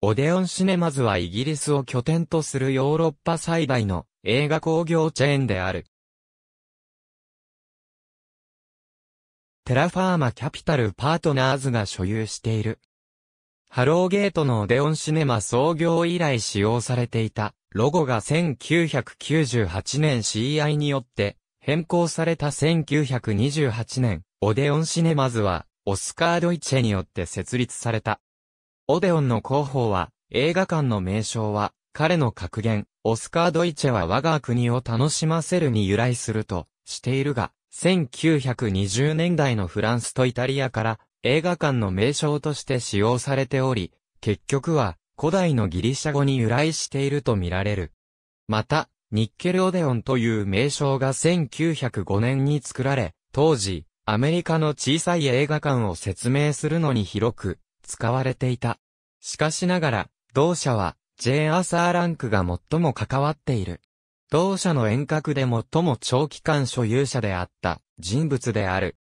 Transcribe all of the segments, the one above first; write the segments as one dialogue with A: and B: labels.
A: オデオンシネマズはイギリスを拠点とするヨーロッパ最大の映画工業チェーンである。テラファーマキャピタルパートナーズが所有している。ハローゲートのオデオンシネマ創業以来使用されていたロゴが1998年 CI によって変更された1928年オデオンシネマズはオスカー・ドイチェによって設立された。オデオンの広報は、映画館の名称は、彼の格言、オスカー・ドイチェは我が国を楽しませるに由来するとしているが、1920年代のフランスとイタリアから映画館の名称として使用されており、結局は古代のギリシャ語に由来しているとみられる。また、ニッケルオデオンという名称が1905年に作られ、当時、アメリカの小さい映画館を説明するのに広く使われていた。しかしながら、同社は、J アサーランクが最も関わっている。同社の遠隔で最も長期間所有者であった人物である。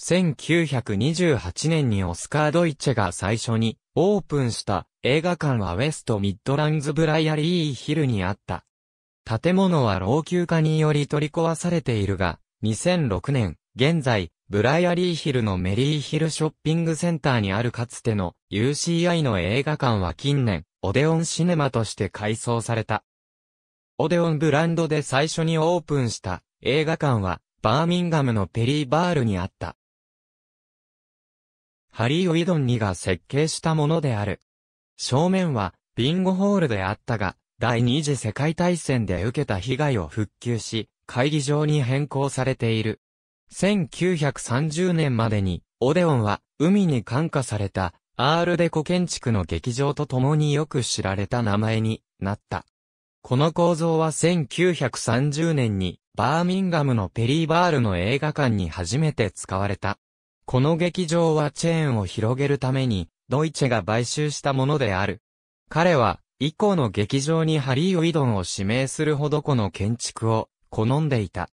A: 1928年にオスカー・ドイチェが最初にオープンした映画館はウェスト・ミッドランズ・ブライアリー・ヒルにあった。建物は老朽化により取り壊されているが、2006年、現在、ブライアリーヒルのメリーヒルショッピングセンターにあるかつての UCI の映画館は近年、オデオンシネマとして改装された。オデオンブランドで最初にオープンした映画館は、バーミンガムのペリーバールにあった。ハリー・ウィドンにが設計したものである。正面は、ビンゴホールであったが、第二次世界大戦で受けた被害を復旧し、会議場に変更されている。1930年までに、オデオンは、海に感化された、アールデコ建築の劇場と共によく知られた名前になった。この構造は1930年に、バーミンガムのペリーバールの映画館に初めて使われた。この劇場はチェーンを広げるために、ドイチェが買収したものである。彼は、以降の劇場にハリー・ウィドンを指名するほどこの建築を好んでいた。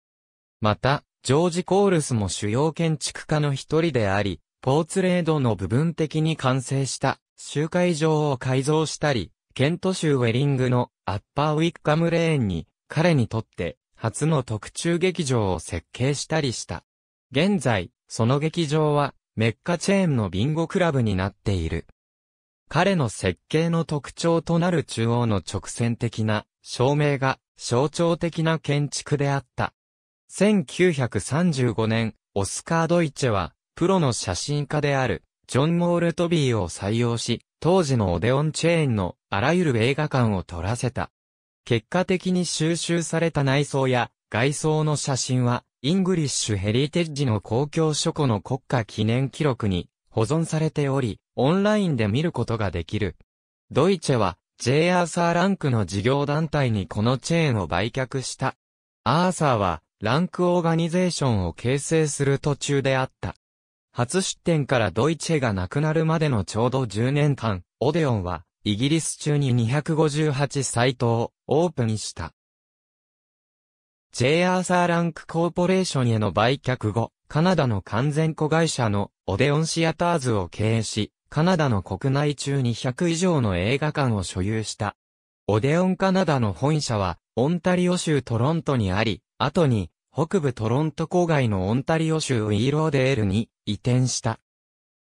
A: また、ジョージ・コールスも主要建築家の一人であり、ポーツレードの部分的に完成した集会場を改造したり、ケント州ウェリングのアッパーウィッカムレーンに彼にとって初の特注劇場を設計したりした。現在、その劇場はメッカチェーンのビンゴクラブになっている。彼の設計の特徴となる中央の直線的な照明が象徴的な建築であった。1935年、オスカー・ドイチェは、プロの写真家である、ジョン・モール・トビーを採用し、当時のオデオンチェーンのあらゆる映画館を撮らせた。結果的に収集された内装や外装の写真は、イングリッシュ・ヘリテッジの公共書庫の国家記念記録に保存されており、オンラインで見ることができる。ドイチェは、J. アーサーランクの事業団体にこのチェーンを売却した。アーサーは、ランクオーガニゼーションを形成する途中であった。初出店からドイチェが亡くなるまでのちょうど10年間、オデオンは、イギリス中に258サイトをオープンした。J. アーサーランクコーポレーションへの売却後、カナダの完全子会社のオデオンシアターズを経営し、カナダの国内中1 0 0以上の映画館を所有した。オデオンカナダの本社は、オンタリオ州トロントにあり、後に、北部トロント郊外のオンタリオ州ウィーローデールに移転した。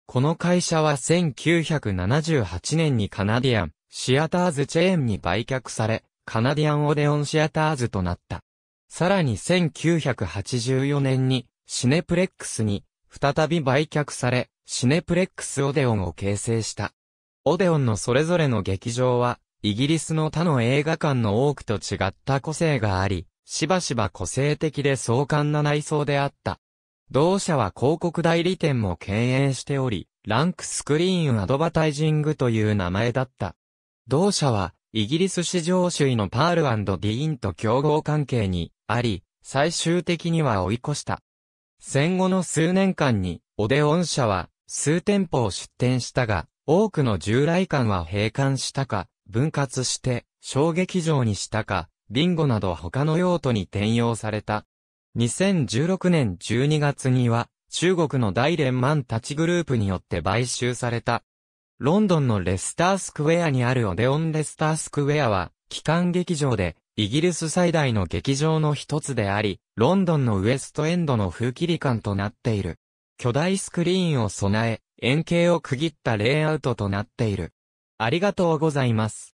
A: この会社は1978年にカナディアン、シアターズチェーンに売却され、カナディアンオデオンシアターズとなった。さらに1984年にシネプレックスに再び売却され、シネプレックスオデオンを形成した。オデオンのそれぞれの劇場は、イギリスの他の映画館の多くと違った個性があり、しばしば個性的で壮観な内装であった。同社は広告代理店も敬遠しており、ランクスクリーンアドバタイジングという名前だった。同社は、イギリス市場主位のパールディーンと競合関係にあり、最終的には追い越した。戦後の数年間に、オデオン社は、数店舗を出店したが、多くの従来館は閉館したか、分割して、小劇場にしたか、ビンゴなど他の用途に転用された。2016年12月には、中国の大連ンたちグループによって買収された。ロンドンのレスタースクウェアにあるオデオンレスタースクウェアは、機関劇場で、イギリス最大の劇場の一つであり、ロンドンのウエストエンドの風切り感となっている。巨大スクリーンを備え、円形を区切ったレイアウトとなっている。ありがとうございます。